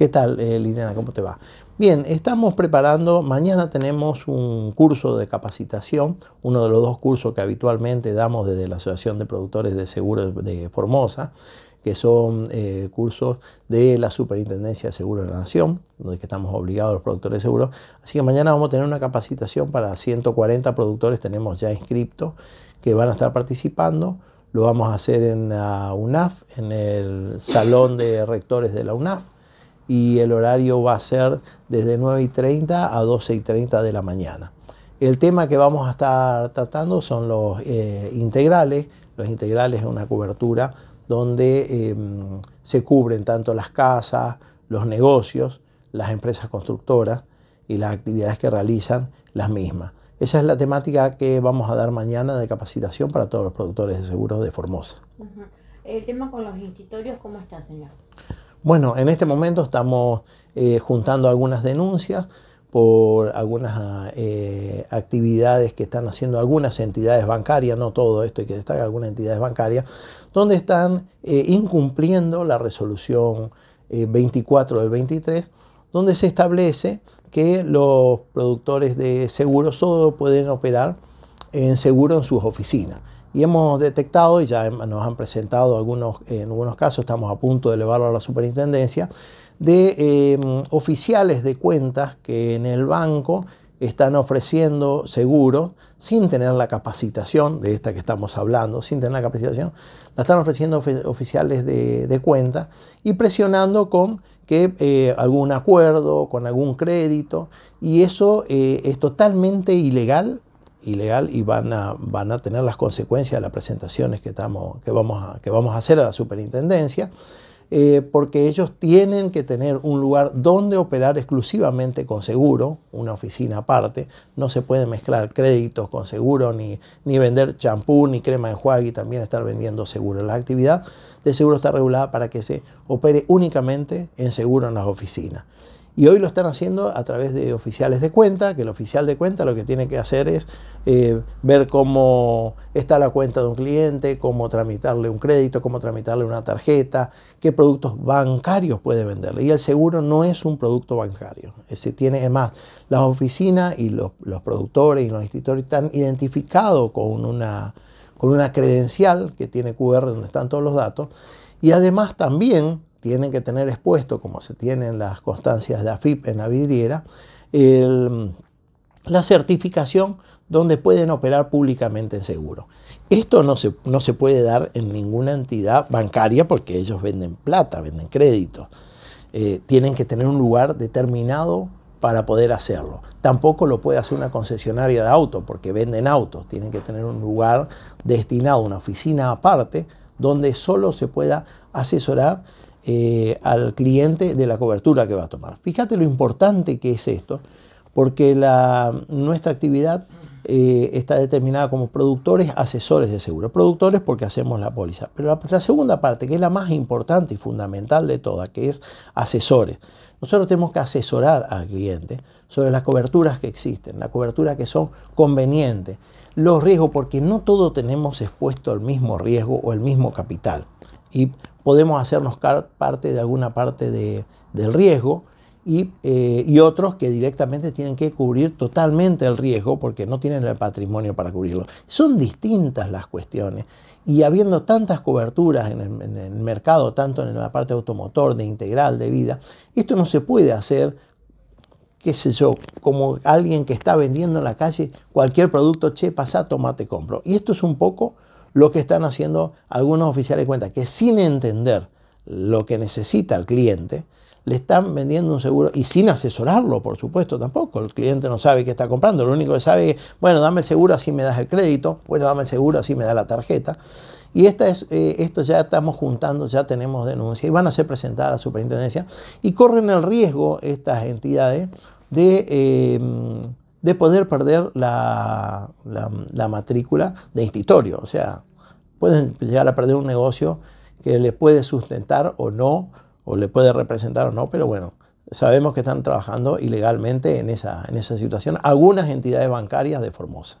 ¿Qué tal, eh, ¿Cómo te va? Bien, estamos preparando, mañana tenemos un curso de capacitación, uno de los dos cursos que habitualmente damos desde la Asociación de Productores de Seguros de Formosa, que son eh, cursos de la Superintendencia de Seguros de la Nación, donde estamos obligados los productores de seguros. Así que mañana vamos a tener una capacitación para 140 productores, tenemos ya inscriptos, que van a estar participando. Lo vamos a hacer en la UNAF, en el Salón de Rectores de la UNAF y el horario va a ser desde 9 y 30 a 12 y 30 de la mañana. El tema que vamos a estar tratando son los eh, integrales. Los integrales es una cobertura donde em, se cubren tanto las casas, los negocios, las empresas constructoras y las actividades que realizan las mismas. Esa es la temática que vamos a dar mañana de capacitación para todos los productores de seguros de Formosa. El tema con los institutorios, ¿cómo está, señor? Bueno, en este momento estamos eh, juntando algunas denuncias por algunas eh, actividades que están haciendo algunas entidades bancarias, no todo esto hay que destacar, algunas entidades bancarias, donde están eh, incumpliendo la resolución 24 del 23, donde se establece que los productores de seguros solo pueden operar en seguro en sus oficinas y hemos detectado, y ya nos han presentado algunos, en algunos casos, estamos a punto de elevarlo a la superintendencia, de em, oficiales de cuentas que en el banco están ofreciendo seguro sin tener la capacitación de esta que estamos hablando, sin tener la capacitación, la están ofreciendo oficiales de, de, cuenta y presionando con que eh, algún acuerdo, con algún crédito, y eso eh, es totalmente ilegal ilegal y van a, van a tener las consecuencias de las presentaciones que, estamos, que, vamos, a, que vamos a hacer a la superintendencia, eh, porque ellos tienen que tener un lugar donde operar exclusivamente con seguro, una oficina aparte, no se puede mezclar créditos con seguro, ni, ni vender champú, ni crema de enjuague y también estar vendiendo seguro. La actividad de seguro está regulada para que se opere únicamente en seguro en las oficinas. Y hoy lo están haciendo a través de oficiales de cuenta, que el oficial de cuenta lo que tiene que hacer es eh, ver cómo está la cuenta de un cliente, cómo tramitarle un crédito, cómo tramitarle una tarjeta, qué productos bancarios puede venderle. Y el seguro no es un producto bancario. Ese tiene, además las oficinas y los, productores y los institutos están identificados con una, con una credencial que tiene QR donde están todos los datos. Y además también tienen que tener expuesto, como se tienen las constancias de AFIP en la vidriera, la certificación donde pueden operar públicamente en seguro. Esto no se, no se puede dar en ninguna entidad bancaria porque ellos venden plata, venden crédito. Eh, tienen que tener un lugar determinado para poder hacerlo. Tampoco lo puede hacer una concesionaria de autos porque venden autos. Tienen que tener un lugar destinado, una oficina aparte, donde solo se pueda asesorar eh, al cliente de la cobertura que va a tomar. Fíjate lo importante que es esto, porque la, nuestra actividad eh, está determinada como productores, asesores de seguro. Productores porque hacemos la póliza. Pero la, segunda parte, que es la más importante y fundamental de todas, que es asesores. Nosotros tenemos que asesorar al cliente sobre las coberturas que existen, las coberturas que son convenientes, los riesgos, porque no todos tenemos expuesto al mismo riesgo o el mismo capital. Y podemos hacernos parte de alguna parte del riesgo eh, y, otros que directamente tienen que cubrir totalmente el riesgo porque no tienen el patrimonio para cubrirlo. Son distintas las cuestiones y habiendo tantas coberturas en el, mercado, tanto en la parte automotor, de integral, de vida, esto no se puede hacer qué sé yo, como alguien que está vendiendo en la calle cualquier producto, che, pasa, toma, compro. Y esto es un poco lo que están haciendo algunos oficiales de cuenta, que sin entender lo que necesita el cliente, le están vendiendo un seguro y sin asesorarlo, por supuesto, tampoco. El cliente no sabe qué está comprando, lo único que sabe es, bueno, dame el seguro así me das el crédito, bueno, dame el seguro así me da la tarjeta. Y esta es, eh, esto ya estamos juntando, ya tenemos denuncia y van a ser presentadas a la superintendencia y corren el riesgo estas entidades de, em, de poder perder la, matrícula de institorio, o sea, pueden llegar a perder un negocio que le puede sustentar o no, o le puede representar o no, pero bueno, sabemos que están trabajando ilegalmente en esa, en esa situación algunas entidades bancarias de Formosa.